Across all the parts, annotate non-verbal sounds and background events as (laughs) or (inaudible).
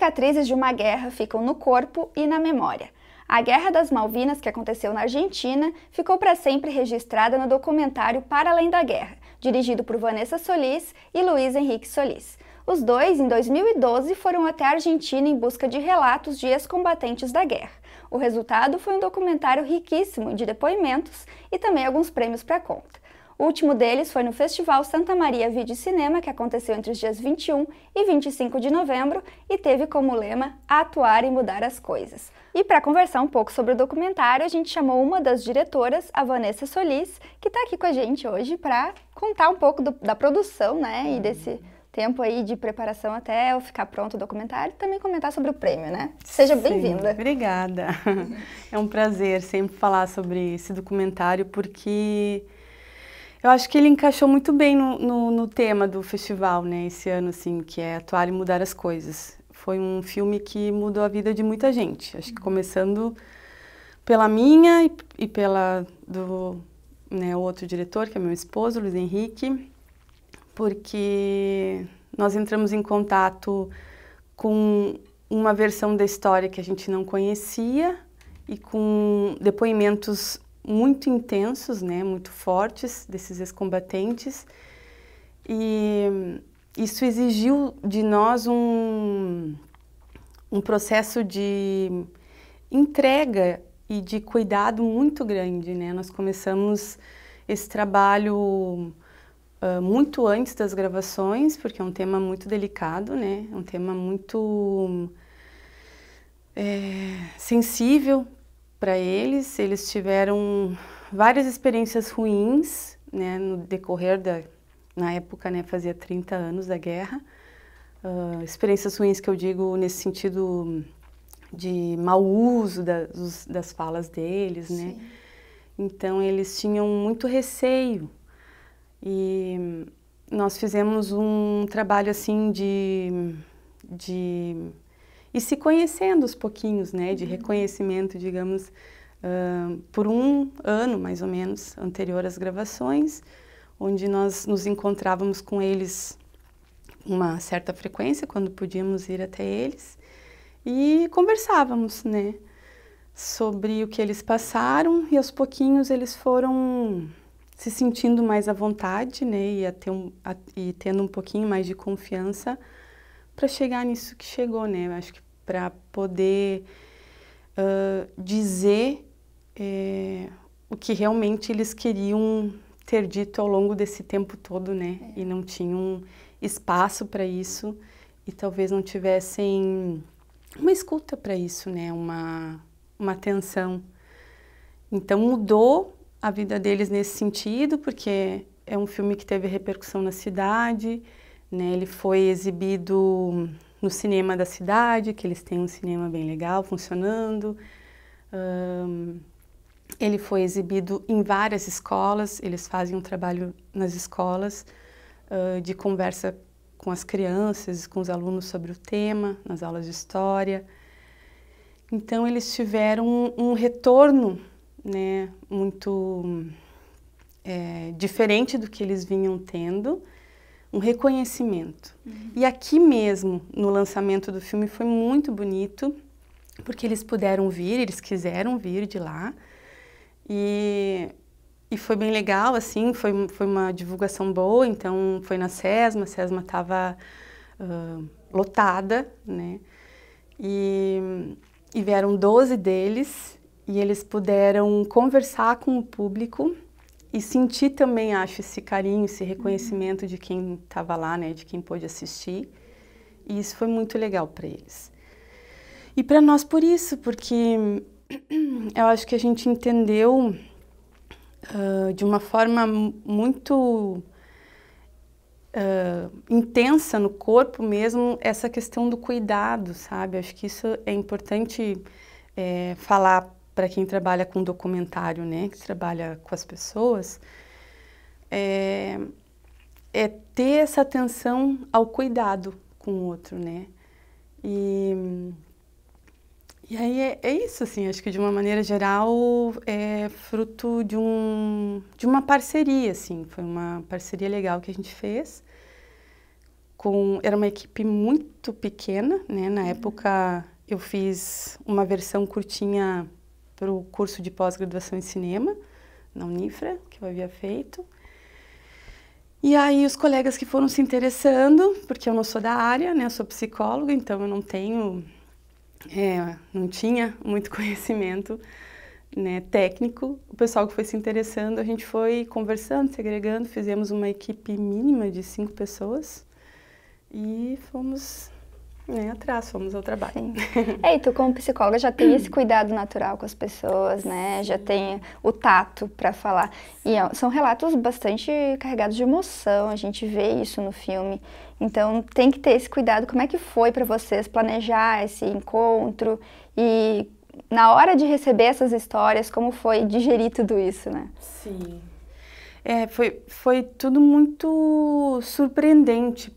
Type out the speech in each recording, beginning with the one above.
cicatrizes de uma guerra ficam no corpo e na memória. A Guerra das Malvinas, que aconteceu na Argentina, ficou para sempre registrada no documentário Para Além da Guerra, dirigido por Vanessa Solis e Luiz Henrique Solis. Os dois, em 2012, foram até a Argentina em busca de relatos de ex-combatentes da guerra. O resultado foi um documentário riquíssimo de depoimentos e também alguns prêmios para conta. O último deles foi no Festival Santa Maria Vídeo e Cinema, que aconteceu entre os dias 21 e 25 de novembro e teve como lema Atuar e Mudar as Coisas. E para conversar um pouco sobre o documentário, a gente chamou uma das diretoras, a Vanessa Solis, que está aqui com a gente hoje para contar um pouco do, da produção né, e uhum. desse tempo aí de preparação até eu ficar pronto o documentário e também comentar sobre o prêmio, né? Seja bem-vinda. Obrigada. (laughs) É um prazer sempre falar sobre esse documentário porque eu acho que ele encaixou muito bem no, no, no, tema do festival, né? Esse ano, assim, que é atuar e mudar as coisas. Foi um filme que mudou a vida de muita gente. Acho que uhum. começando pela minha e, e pela do né, outro diretor, que é meu esposo, Luiz Henrique, porque nós entramos em contato com uma versão da história que a gente não conhecia e com depoimentos muito intensos, né, muito fortes desses ex-combatentes. E isso exigiu de nós um, um processo de entrega e de cuidado muito grande, né? Nós começamos esse trabalho uh, muito antes das gravações, porque é um tema muito delicado, né? É um tema muito é, sensível para eles. Eles tiveram várias experiências ruins, né, no decorrer da na época, né, fazia 30 anos da guerra. Uh, experiências ruins que eu digo nesse sentido de mau uso da, dos, das falas deles, né? Então eles tinham muito receio e nós fizemos um trabalho assim de, de e se conhecendo os pouquinhos, né, de uhum. reconhecimento, digamos, uh, por um ano mais ou menos anterior às gravações, onde nós nos encontrávamos com eles uma certa frequência quando podíamos ir até eles e conversávamos, né, sobre o que eles passaram e aos pouquinhos eles foram se sentindo mais à vontade, né, e, um, a, e tendo um pouquinho mais de confiança para chegar nisso que chegou, né? Eu acho que para poder uh, dizer é, o que realmente eles queriam ter dito ao longo desse tempo todo, né? É. E não tinham espaço para isso e talvez não tivessem uma escuta para isso, né? Uma, uma atenção. Então mudou a vida deles nesse sentido, porque é um filme que teve repercussão na cidade, né? Ele foi exibido no cinema da cidade, que eles têm um cinema bem legal, funcionando. Um, ele foi exibido em várias escolas, eles fazem um trabalho nas escolas uh, de conversa com as crianças, com os alunos sobre o tema, nas aulas de história. Então, eles tiveram um, um retorno né, muito é, diferente do que eles vinham tendo um reconhecimento. Uhum. E aqui mesmo, no lançamento do filme, foi muito bonito, porque eles puderam vir, eles quiseram vir de lá. E, e foi bem legal, assim, foi, foi uma divulgação boa. Então, foi na SESMA, a SESMA estava uh, lotada, né? E, e vieram 12 deles e eles puderam conversar com o público e sentir também, acho, esse carinho, esse uhum. reconhecimento de quem estava lá, né, de quem pôde assistir. E isso foi muito legal para eles. E para nós por isso, porque (clears throat) eu acho que a gente entendeu uh, de uma forma muito uh, intensa no corpo mesmo essa questão do cuidado, sabe? Acho que isso é importante é, falar para quem trabalha com documentário, né, que trabalha com as pessoas, é, é ter essa atenção ao cuidado com o outro, né? E, e aí é, é, isso, assim, acho que de uma maneira geral é fruto de, um, de uma parceria, assim, foi uma parceria legal que a gente fez. Com, era uma equipe muito pequena, né? Na uhum. época eu fiz uma versão curtinha para o curso de pós-graduação em cinema, na Unifra, que eu havia feito. E aí os colegas que foram se interessando, porque eu não sou da área, né, eu sou psicóloga, então eu não tenho, é, não tinha muito (laughs) conhecimento né, técnico. O pessoal que foi se interessando, a gente foi conversando, segregando, fizemos uma equipe mínima de cinco pessoas e fomos nem né, atrás, fomos ao trabalho. É, e tu como psicóloga já tem esse cuidado natural com as pessoas, né? Já tem o tato para falar. E é, são relatos bastante carregados de emoção, a gente vê isso no filme. Então tem que ter esse cuidado. Como é que foi para vocês planejar esse encontro e na hora de receber essas histórias, como foi digerir tudo isso, né? Sim. É, foi, foi tudo muito surpreendente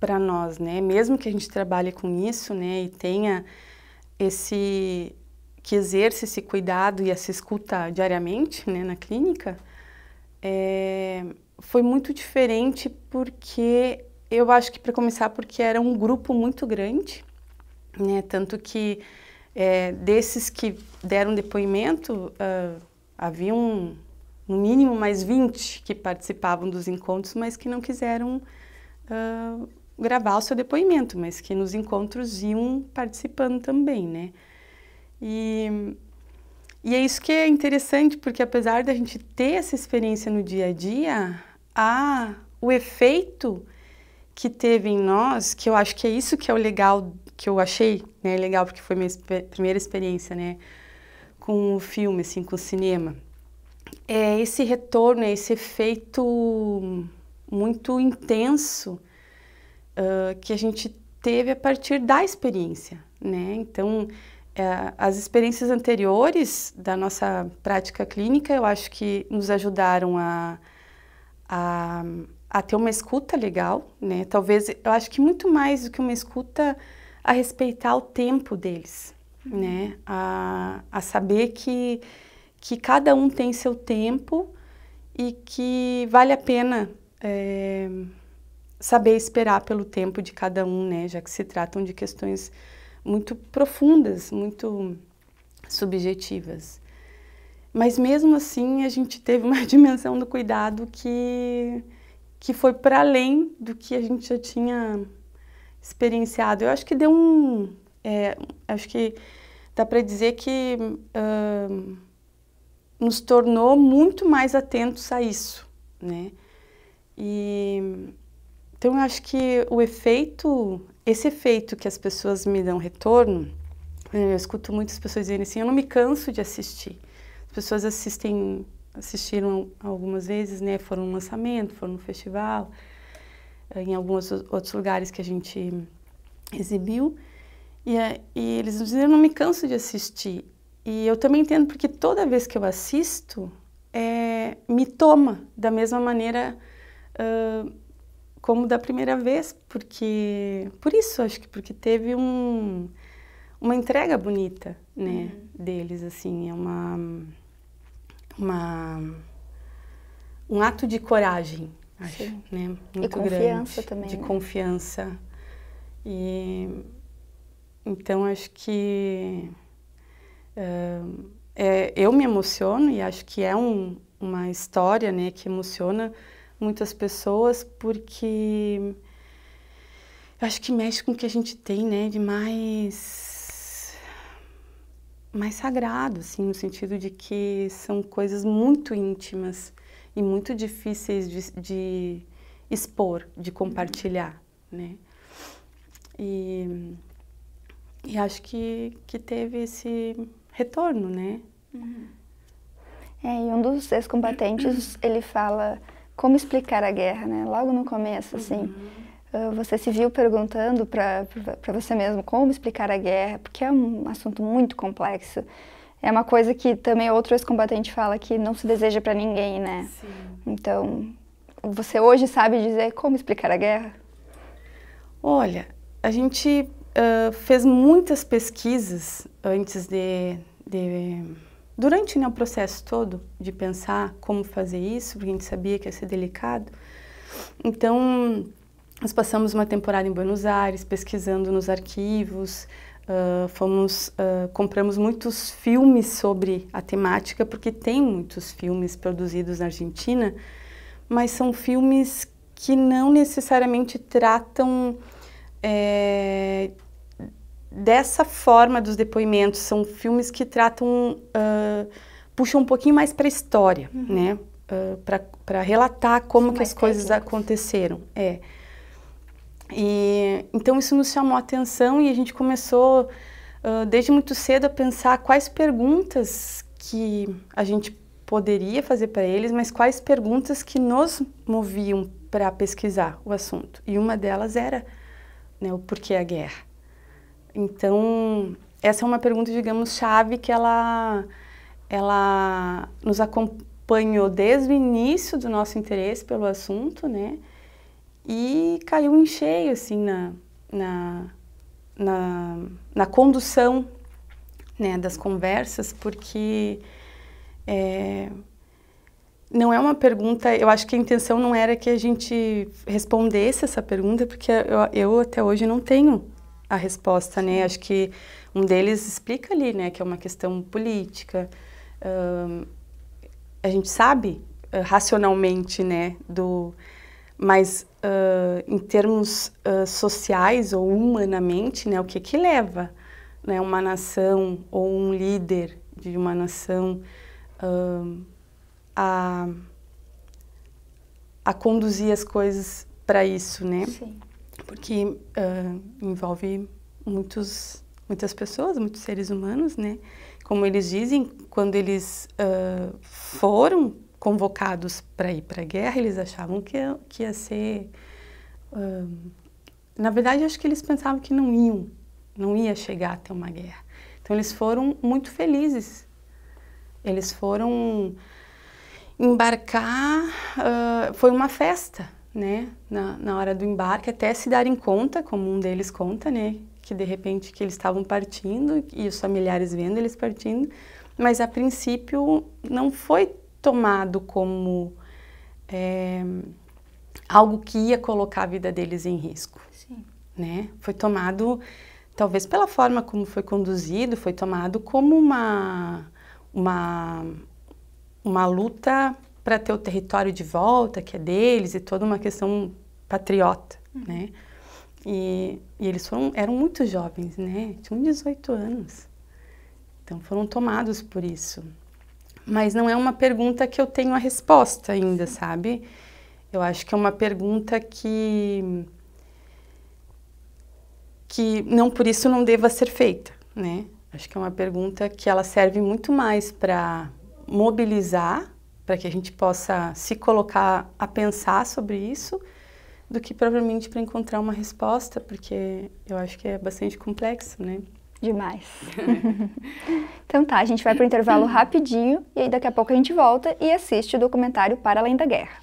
para nós, né? Mesmo que a gente trabalhe com isso, né, e tenha esse que exerce esse cuidado e essa escuta diariamente, né, na clínica, é, foi muito diferente porque eu acho que para começar porque era um grupo muito grande, né, tanto que é, desses que deram depoimento uh, havia um no mínimo mais 20 que participavam dos encontros, mas que não quiseram uh, gravar o seu depoimento, mas que nos encontros iam participando também, né? E, e é isso que é interessante, porque apesar da gente ter essa experiência no dia a dia, a, o efeito que teve em nós, que eu acho que é isso que é o legal, que eu achei né, legal, porque foi minha exp primeira experiência, né? Com o filme, assim, com o cinema. É esse retorno, é esse efeito muito intenso que a gente teve a partir da experiência, né? Então, é, as experiências anteriores da nossa prática clínica, eu acho que nos ajudaram a, a, a ter uma escuta legal, né? Talvez, eu acho que muito mais do que uma escuta, a respeitar o tempo deles, uhum. né? A, a saber que, que cada um tem seu tempo e que vale a pena... É, saber esperar pelo tempo de cada um, né? Já que se tratam de questões muito profundas, muito subjetivas. Mas mesmo assim, a gente teve uma (laughs) dimensão do cuidado que que foi para além do que a gente já tinha experienciado. Eu acho que deu um, é, acho que dá para dizer que uh, nos tornou muito mais atentos a isso, né? E então, eu acho que o efeito, esse efeito que as pessoas me dão retorno, eu escuto muitas pessoas dizendo assim: eu não me canso de assistir. As pessoas assistem, assistiram algumas vezes, né? Foram no lançamento, foram no festival, eh, em alguns outros lugares que a gente exibiu. E, eh, e eles dizem: eu não me canso de assistir. E eu também entendo porque toda vez que eu assisto, é, me toma da mesma maneira. Uh, como da primeira vez, porque por isso acho que porque teve um, uma entrega bonita, né, uhum. deles assim, é uma uma um ato de coragem, acho, Sim. né, muito e confiança também, de né? confiança. E então acho que uh, é, eu me emociono e acho que é um, uma história, né, que emociona muitas pessoas, porque eu acho que mexe com o que a gente tem, né, de mais mais sagrado, assim, no sentido de que são coisas muito íntimas e muito difíceis de, de expor, de compartilhar, né? E, e acho que, que teve esse retorno, né? Uhum. É, e um dos ex-combatentes, ele fala como explicar a guerra, né? Logo no começo, assim. Uhum. Você se viu perguntando para você mesmo como explicar a guerra, porque é um assunto muito complexo. É uma coisa que também outro ex-combatente fala que não se deseja para ninguém, né? Sim. Então, você hoje sabe dizer como explicar a guerra? Olha, a gente uh, fez muitas pesquisas antes de, de Durante né, o processo todo de pensar como fazer isso, porque a gente sabia que ia ser delicado, então nós passamos uma temporada em Buenos Aires pesquisando nos arquivos, uh, fomos, uh, compramos muitos filmes sobre a temática, porque tem muitos filmes produzidos na Argentina, mas são filmes que não necessariamente tratam é, dessa forma dos depoimentos. São filmes que tratam, uh, puxam um pouquinho mais para a história, uhum. né? Uh, para relatar como que as coisas aconteceram. É. E, então isso nos chamou a atenção e a gente começou uh, desde muito cedo a pensar quais perguntas que a gente poderia fazer para eles, mas quais perguntas que nos moviam para pesquisar o assunto. E uma delas era né, o porquê a guerra. Então, essa é uma pergunta, digamos, chave que ela, ela nos acompanhou desde o início do nosso interesse pelo assunto, né? E caiu em cheio, assim, na, na, na, na condução né, das conversas, porque é, não é uma pergunta, eu acho que a intenção não era que a gente respondesse essa pergunta, porque eu, eu até hoje não tenho a resposta, né? Acho que um deles explica ali, né, que é uma questão política. a gente sabe uh, racionalmente, né, do mas uh, em termos uh, sociais ou humanamente, né, o que que leva, né, uma nação ou um líder de uma nação ah, a a conduzir as coisas para isso, né? Sim porque uh, envolve muitos, muitas pessoas, muitos seres humanos, né? Como eles dizem, quando eles uh, foram convocados para ir para a guerra, eles achavam que ia, que ia ser... Uh, na verdade, acho que eles pensavam que não iam, não ia chegar até uma guerra. Então, eles foram muito felizes. Eles foram embarcar, uh, foi uma festa né, na, na hora do embarque, até se darem conta, como um deles conta, né, que de repente que eles estavam partindo e os familiares vendo eles partindo, mas a princípio não foi tomado como é, algo que ia colocar a vida deles em risco, Sim. né? Foi tomado talvez pela forma como foi conduzido, foi tomado como uma uma uma luta para ter o território de volta, que é deles, e toda uma questão patriota, uhum. né? E, e, eles foram, eram muito jovens, né? Tinham 18 anos. Então foram tomados por isso. Mas não é uma pergunta que eu tenho a resposta ainda, sabe? Eu acho que é uma pergunta que que não por isso não deva ser feita, né? Acho que é uma pergunta que ela serve muito mais para mobilizar para que a gente possa se colocar a pensar sobre isso, do que provavelmente para encontrar uma resposta, porque eu acho que é bastante complexo, né? Demais. (laughs) então tá, a gente vai para o intervalo rapidinho e aí daqui a pouco a gente volta e assiste o documentário Para Além da Guerra.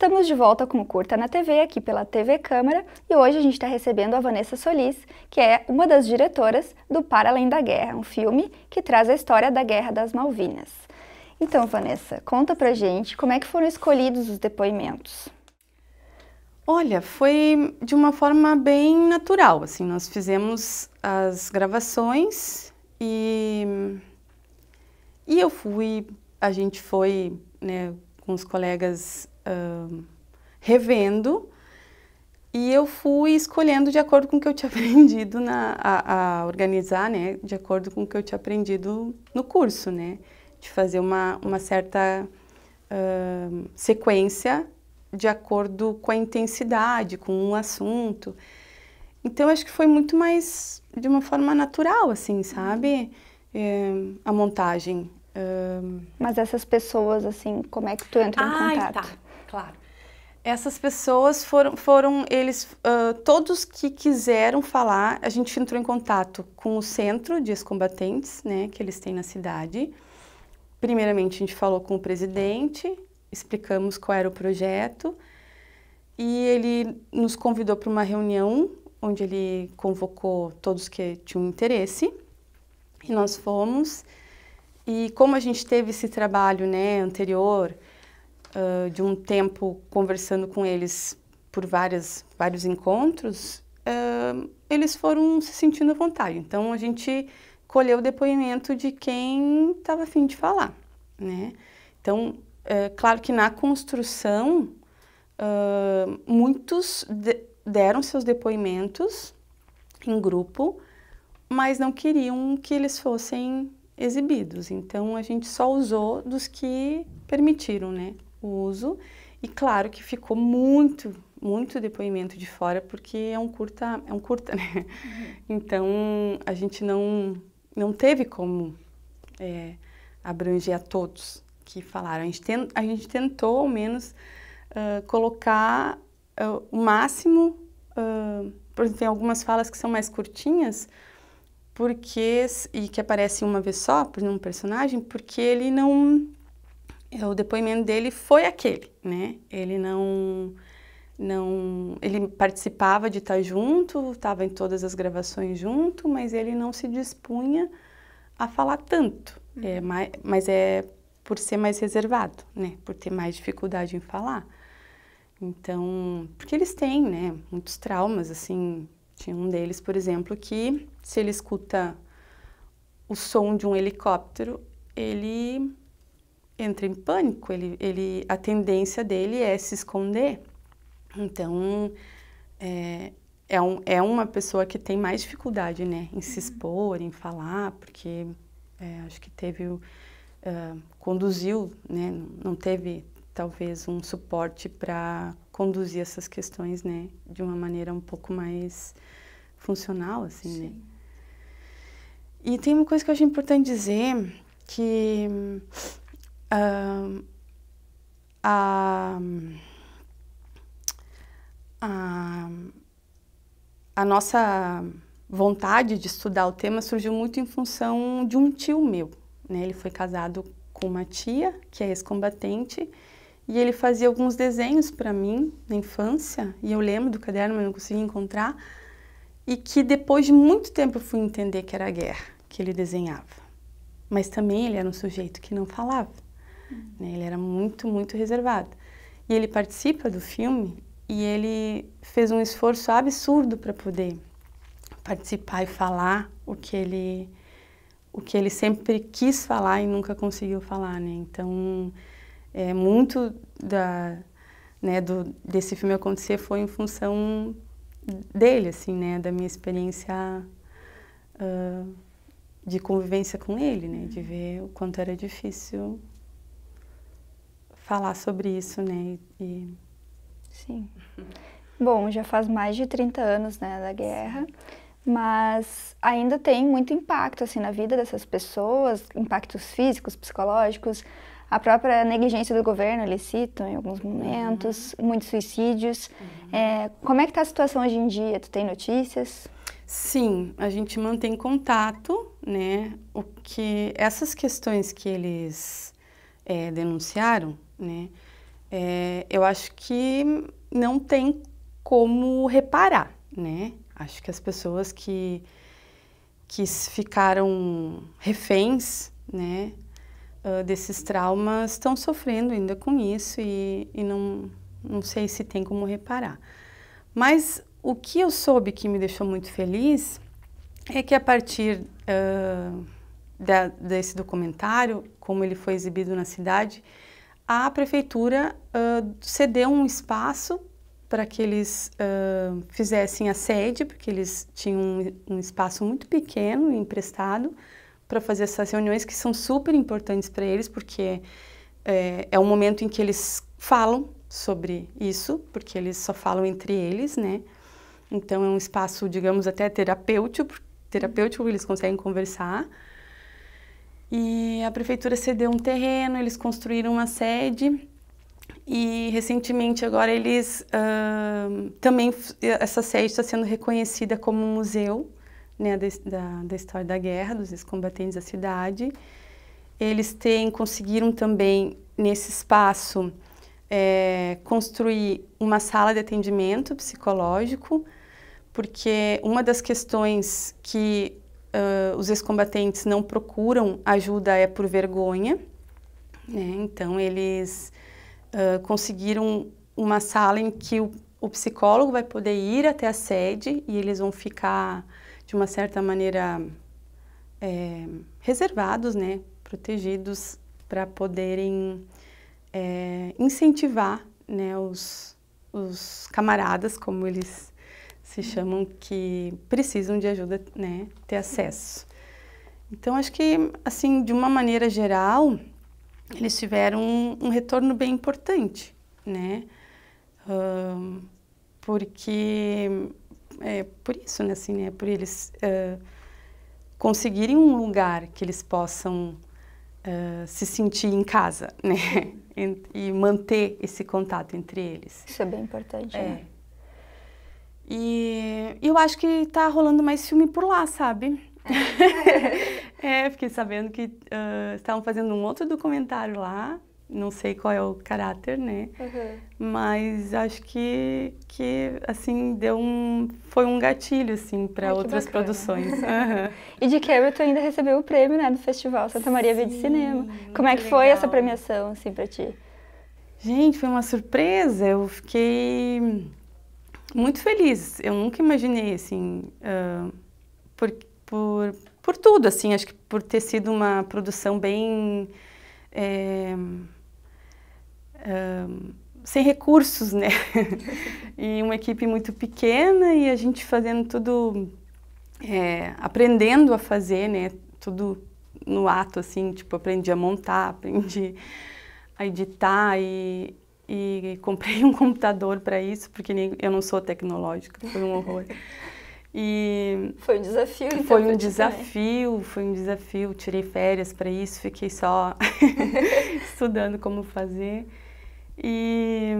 Estamos de volta com o Curta na TV, aqui pela TV Câmara, e hoje a gente está recebendo a Vanessa Solis, que é uma das diretoras do Para Além da Guerra, um filme que traz a história da Guerra das Malvinas. Então, Vanessa, conta pra gente como é que foram escolhidos os depoimentos. Olha, foi de uma forma bem natural, assim, nós fizemos as gravações e, e eu fui, a gente foi, né, com os colegas revendo e eu fui escolhendo de acordo com o que eu tinha (laughs) aprendido na, a, a, organizar, né? De acordo com o que eu tinha aprendido no curso, né? De fazer uma, uma certa uh, sequência de acordo com a intensidade, com um assunto. Então, acho que foi muito mais de uma forma natural, assim, sabe? É, a montagem. Mas essas pessoas, assim, como é que tu entra ah, em tá. contato? Tá claro. Essas pessoas foram, foram eles, uh, todos que quiseram falar, a gente entrou em contato com o centro de ex-combatentes, né, que eles têm na cidade. Primeiramente, a gente falou com o presidente, explicamos qual era o projeto, e ele nos convidou para uma reunião, onde ele convocou todos que tinham interesse, e nós fomos. E como a gente teve esse trabalho né, anterior, de um tempo conversando com eles por várias, vários encontros, uh, eles foram se sentindo à vontade. Então a gente colheu o depoimento de quem estava afim de falar, né? Então, é claro que na construção, uh, muitos de deram seus depoimentos em grupo, mas não queriam que eles fossem exibidos. Então, a gente só usou dos que permitiram, né? o uso. E claro que ficou muito, muito depoimento de fora, porque é um curta, é um curta, (laughs) né? Uhum. Então a gente não, não teve como é, abranger a todos que falaram. A gente, ten, a gente tentou, ao menos, uh, colocar uh, o máximo. Uh, por exemplo, tem algumas falas que são mais curtinhas, porque e que aparecem uma vez só por um personagem, porque ele não é, o depoimento dele foi aquele, né? Ele não não ele participava de estar junto, estava em todas as gravações junto, mas ele não se dispunha a falar tanto. Uhum. É, mas, mas é por ser mais reservado, né? Por ter mais dificuldade em falar. Então, porque eles têm, né, muitos traumas assim. Tinha um deles, por exemplo, que se ele escuta o som de um helicóptero, ele entra em pânico, ele, ele, a tendência dele é se esconder. Então, é, é, um, é uma pessoa que tem mais dificuldade né, em se uhum. expor, em falar, porque é, acho que teve, uh, conduziu, né, não teve talvez um suporte para conduzir essas questões né, de uma maneira um pouco mais funcional. Assim, né. Sim. né? E tem uma coisa que eu acho importante dizer, que a, a, a nossa vontade de estudar o tema surgiu muito em função de um tio meu. Né? Ele foi casado com uma tia, que é ex-combatente, e ele fazia alguns desenhos para mim na infância, e eu lembro do caderno, mas não consegui encontrar, e que depois de muito tempo eu fui entender que era a guerra que ele desenhava. Mas também ele era um sujeito que não falava. Né? Ele era muito, muito reservado. E ele participa do filme e ele fez um esforço absurdo para poder participar e falar o que ele o que ele sempre quis falar e nunca conseguiu falar, né? Então, é muito da né, do, desse filme acontecer foi em função dele, assim, né, da minha experiência uh, de convivência com ele, né, de uhum. ver o quanto era difícil falar sobre isso, né? E... Sim. Bom, já faz mais de 30 anos, né, da guerra, mas ainda tem muito impacto, assim, na vida dessas pessoas, impactos físicos, psicológicos, a própria negligência do governo, eles citam em alguns momentos, uhum. muitos suicídios. Uhum. É, como é que está a situação hoje em dia? Tu tem notícias? Sim, a gente mantém contato, né? O que essas questões que eles é, denunciaram, né? É, eu acho que não tem como reparar, né? Acho que as pessoas que, que ficaram reféns, né, uh, desses traumas estão sofrendo ainda com isso e, e não, não sei se tem como reparar. Mas o que eu soube que me deixou muito feliz é que a partir uh, da, desse documentário, como ele foi exibido na cidade, a prefeitura uh, cedeu um espaço para que eles uh, fizessem a sede, porque eles tinham um, um espaço muito pequeno emprestado para fazer essas reuniões que são super importantes para eles, porque é, é um momento em que eles falam sobre isso, porque eles só falam entre eles, né? Então é um espaço, digamos, até terapêutico, terapêutico eles conseguem conversar. E a prefeitura cedeu um terreno, eles construíram uma sede e recentemente agora eles uh, também essa sede está sendo reconhecida como um museu né, da, da história da guerra dos ex-combatentes da cidade. Eles têm conseguiram também nesse espaço é, construir uma sala de atendimento psicológico porque uma das questões que uh, os ex-combatentes não procuram ajuda é por vergonha. Né? Então, eles uh, conseguiram uma sala em que o, o psicólogo vai poder ir até a sede e eles vão ficar, de uma certa maneira, é, reservados, né? protegidos, para poderem é, incentivar né? os, os camaradas, como eles se chamam que precisam de ajuda, né, ter acesso. Então acho que assim, de uma maneira geral, eles tiveram um, um retorno bem importante, né? porque é por isso, né, assim, né, por eles uh, conseguirem um lugar que eles possam uh, se sentir em casa, né? (laughs) e, e, manter esse contato entre eles. Isso é bem importante, é. né? E eu acho que tá rolando mais filme por lá, sabe? é, (laughs) é fiquei sabendo que uh, estavam fazendo um outro documentário lá. Não sei qual é o caráter, né? Uhum. Mas acho que, que, assim, deu um... Foi um gatilho, assim, para outras bacana. produções. uhum. (laughs) E de quebra, tu ainda recebeu o prêmio, né? Do Festival Santa Maria Vida de Cinema. Como é que legal. foi essa premiação, assim, para ti? Gente, foi uma surpresa. Eu fiquei muito feliz. Eu nunca imaginei, assim, uh, por, por, por tudo, assim, acho que por ter sido uma produção bem... É, eh, um, sem recursos, né? (laughs) e uma equipe muito pequena e a gente fazendo tudo, é, aprendendo a fazer, né? Tudo no ato, assim, tipo, aprendi a montar, (laughs) aprendi a editar e e comprei (laughs) um computador para isso, porque nem, eu não sou tecnológica, foi um horror. E (laughs) foi um desafio, então, Foi um desafio, também. foi um desafio. Tirei férias para isso, fiquei só (laughs) estudando como fazer. E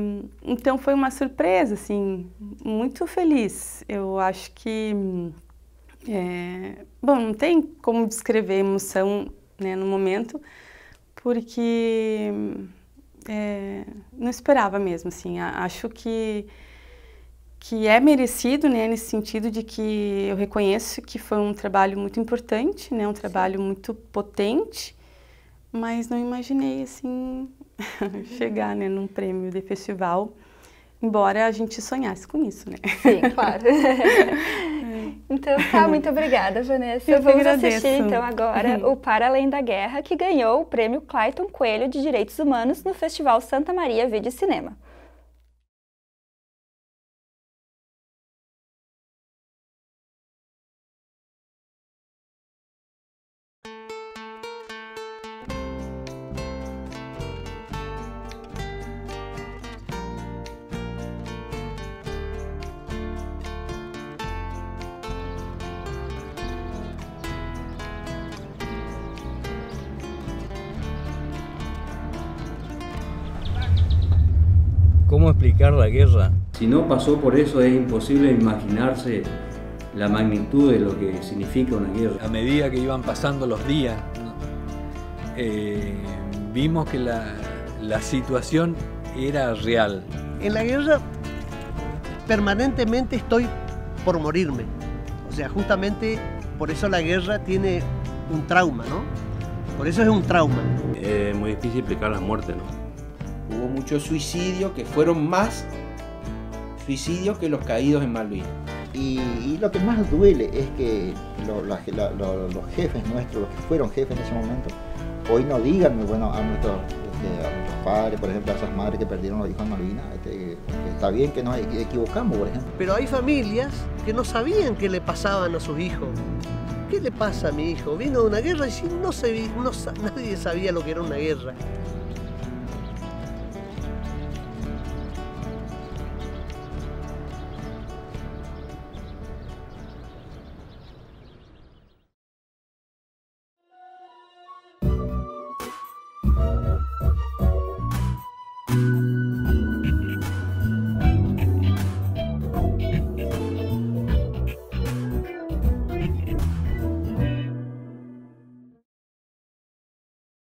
então foi uma surpresa, assim, muito feliz. Eu acho que é, bom, não tem como descrever a emoção, né, no momento, porque é, não esperava mesmo, assim. Acho que que é merecido, né, nesse sentido de que eu reconheço que foi um trabalho muito importante, né, um trabalho muito potente, mas não imaginei assim (laughs) chegar, né, num prêmio de festival, embora a gente sonhasse com isso, né? Sim, claro. (laughs) Então tá, (laughs) muito obrigada, Vanessa. Eu Vamos agradeço. assistir então agora uhum. o Para Além da Guerra, que ganhou o prêmio Clayton Coelho de Direitos Humanos no Festival Santa Maria Vídeo e Cinema. explicar la guerra. Si no pasó por eso es imposible imaginarse la magnitud de lo que significa una guerra. A medida que iban pasando los días, eh, vimos que la, situación era real. En la guerra permanentemente estoy por morirme. O sea, justamente por eso la guerra tiene un trauma, ¿no? Por eso es un trauma. Es muy difícil explicar la muerte, ¿no? hubo muchos suicidios que fueron más suicidios que los caídos en Malvinas. Y, lo que más duele es que los jefes nuestros, los que fueron jefes en ese momento, hoy no digan, bueno, a este, nuestros, a padres, por ejemplo, a esas madres que perdieron a los hijos en Malvinas, este, está bien que nos e-, equivocamos, por ejemplo. Pero hay familias que no sabían qué le pasaban a sus hijos. ¿Qué le pasa a mi hijo? Vino de una guerra y no, se, no nadie sabía lo que era una guerra.